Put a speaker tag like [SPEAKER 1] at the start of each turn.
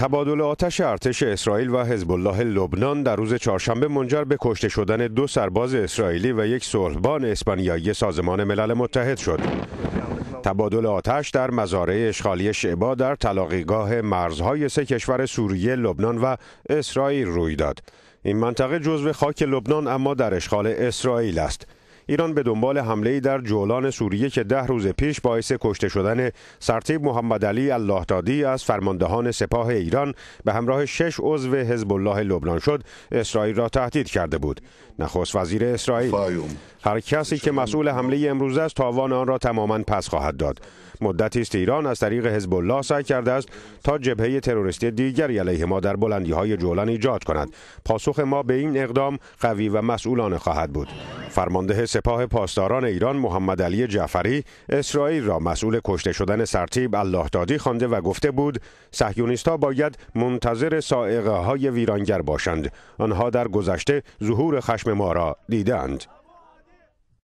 [SPEAKER 1] تبادل آتش ارتش اسرائیل و حزب الله لبنان در روز چهارشنبه منجر به کشته شدن دو سرباز اسرائیلی و یک صلحبان اسپانیایی سازمان ملل متحد شد. تبادل آتش در مزارع اشغالی شعبا در تلاقیگاه مرزهای سه کشور سوریه، لبنان و اسرائیل روی داد. این منطقه جزو خاک لبنان اما در اشغال اسرائیل است. ایران به دنبال حمله در جولان سوریه که ده روز پیش باعث کشته شدن سرتیب محمد علی اللهدادی از فرماندهان سپاه ایران به همراه شش عضو حزب الله لبنان شد اسرائیل را تهدید کرده بود نخست وزیر اسرائیل هر کسی که مسئول حمله امروز است تاوان آن را تماما پس خواهد داد مدتی است ایران از طریق حزب الله سعی کرده است تا جبهه تروریستی دیگری علیه ما در بلندی های جولان ایجاد کند پاسخ ما به این اقدام قوی و مسئولانه خواهد بود فرمانده سپاه پاسداران ایران محمد علی جعفری اسرائیل را مسئول کشته شدن سرتیب اللهدادی خوانده و گفته بود ها باید منتظر سائقه های ویرانگر باشند آنها در گذشته ظهور خشم ما را دیدند